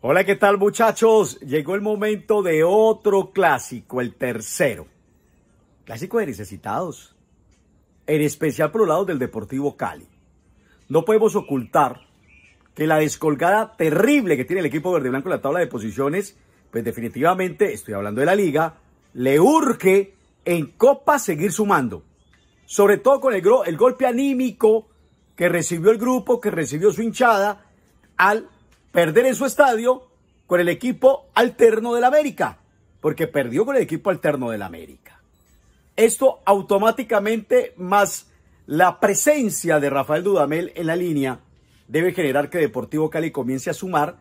Hola, ¿qué tal muchachos? Llegó el momento de otro clásico, el tercero. Clásico de necesitados, en especial por los lados del Deportivo Cali. No podemos ocultar que la descolgada terrible que tiene el equipo verde blanco en la tabla de posiciones, pues definitivamente, estoy hablando de la liga, le urge en Copa seguir sumando. Sobre todo con el, el golpe anímico que recibió el grupo, que recibió su hinchada al perder en su estadio con el equipo alterno del América, porque perdió con el equipo alterno del América. Esto automáticamente, más la presencia de Rafael Dudamel en la línea, debe generar que Deportivo Cali comience a sumar,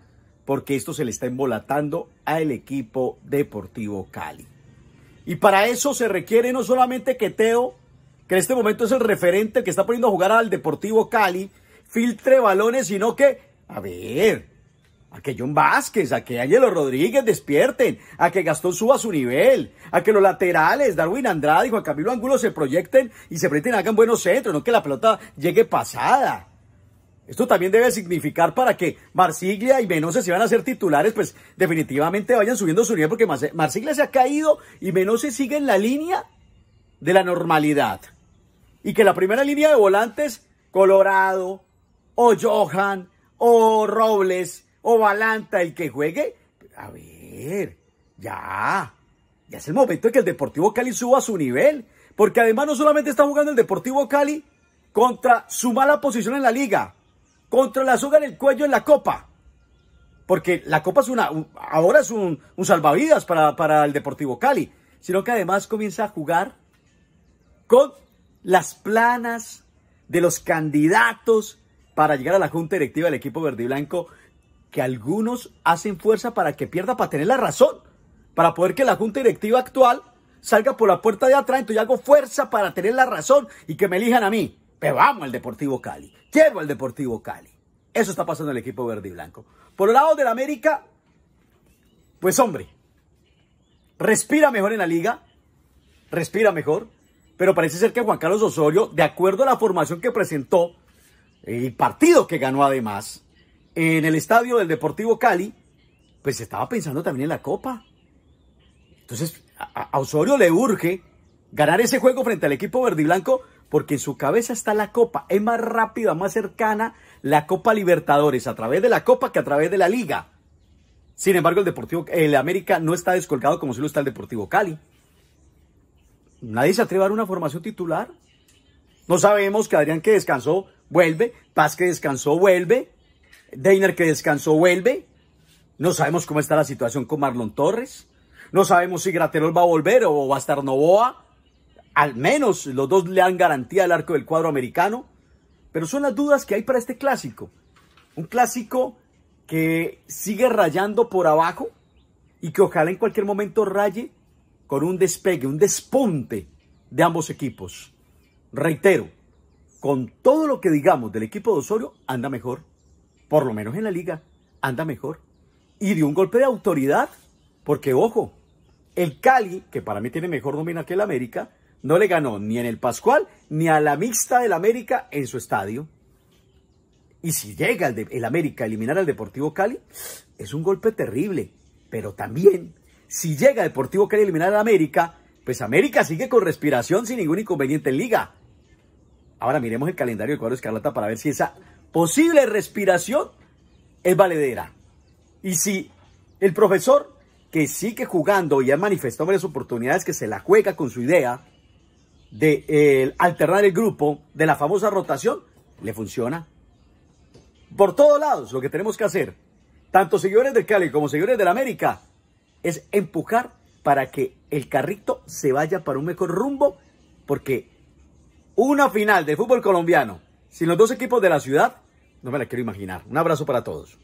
porque esto se le está embolatando al equipo Deportivo Cali. Y para eso se requiere no solamente que Teo, que en este momento es el referente que está poniendo a jugar al Deportivo Cali, filtre balones, sino que, a ver, a que John Vázquez, a que Ángelo Rodríguez despierten, a que Gastón suba su nivel, a que los laterales, Darwin Andrade y Juan Camilo Angulo se proyecten y se y hagan buenos centros, no que la pelota llegue pasada. Esto también debe significar para que Marsiglia y Menose, si van a ser titulares, pues definitivamente vayan subiendo su nivel, porque Marsiglia se ha caído y Menose sigue en la línea de la normalidad. Y que la primera línea de volantes, Colorado, o Johan, o Robles, o Balanta el que juegue. A ver, ya. Ya es el momento de que el Deportivo Cali suba su nivel. Porque además no solamente está jugando el Deportivo Cali contra su mala posición en la liga, contra la soga en el cuello en la Copa. Porque la Copa es una, ahora es un, salvavidas para, para el Deportivo Cali. Sino que además comienza a jugar con las planas de los candidatos para llegar a la junta directiva del equipo verde y blanco que algunos hacen fuerza para que pierda, para tener la razón, para poder que la junta directiva actual salga por la puerta de atrás, entonces yo hago fuerza para tener la razón y que me elijan a mí. Pero vamos al Deportivo Cali, quiero al Deportivo Cali. Eso está pasando en el equipo verde y blanco. Por el lado del América, pues hombre, respira mejor en la liga, respira mejor, pero parece ser que Juan Carlos Osorio, de acuerdo a la formación que presentó, el partido que ganó además, en el estadio del Deportivo Cali, pues estaba pensando también en la Copa. Entonces, a, Osorio le urge ganar ese juego frente al equipo verde y blanco porque en su cabeza está la Copa. Es más rápida, más cercana la Copa Libertadores a través de la Copa que a través de la Liga. Sin embargo, el Deportivo, el América no está descolgado como si lo está el Deportivo Cali. Nadie se atreve a dar una formación titular. No sabemos que Adrián que descansó vuelve, Paz que descansó vuelve, Deiner que descansó vuelve. No sabemos cómo está la situación con Marlon Torres. No sabemos si Graterol va a volver o va a estar Novoa. Al menos los dos le dan garantía al arco del cuadro americano. Pero son las dudas que hay para este clásico. Un clásico que sigue rayando por abajo y que ojalá en cualquier momento raye con un despegue, un despunte de ambos equipos. Reitero, con todo lo que digamos del equipo de Osorio, anda mejor por lo menos en la liga, anda mejor. Y dio un golpe de autoridad, porque ojo, el Cali, que para mí tiene mejor nómina que el América, no le ganó ni en el Pascual ni a la mixta del América en su estadio. Y si llega el, América a eliminar al Deportivo Cali, es un golpe terrible. Pero también, si llega Deportivo Cali a eliminar al América, pues América sigue con respiración sin ningún inconveniente en liga. Ahora miremos el calendario del cuadro escarlata para ver si esa posible respiración es valedera. Y si el profesor, que sigue jugando y ha manifestado varias oportunidades que se la juega con su idea de alternar el grupo, de la famosa rotación, le funciona. Por todos lados, lo que tenemos que hacer, tanto señores del Cali como señores del América, es empujar para que el carrito se vaya para un mejor rumbo, porque una final de fútbol colombiano sin los dos equipos de la ciudad no me la quiero imaginar. Un abrazo para todos.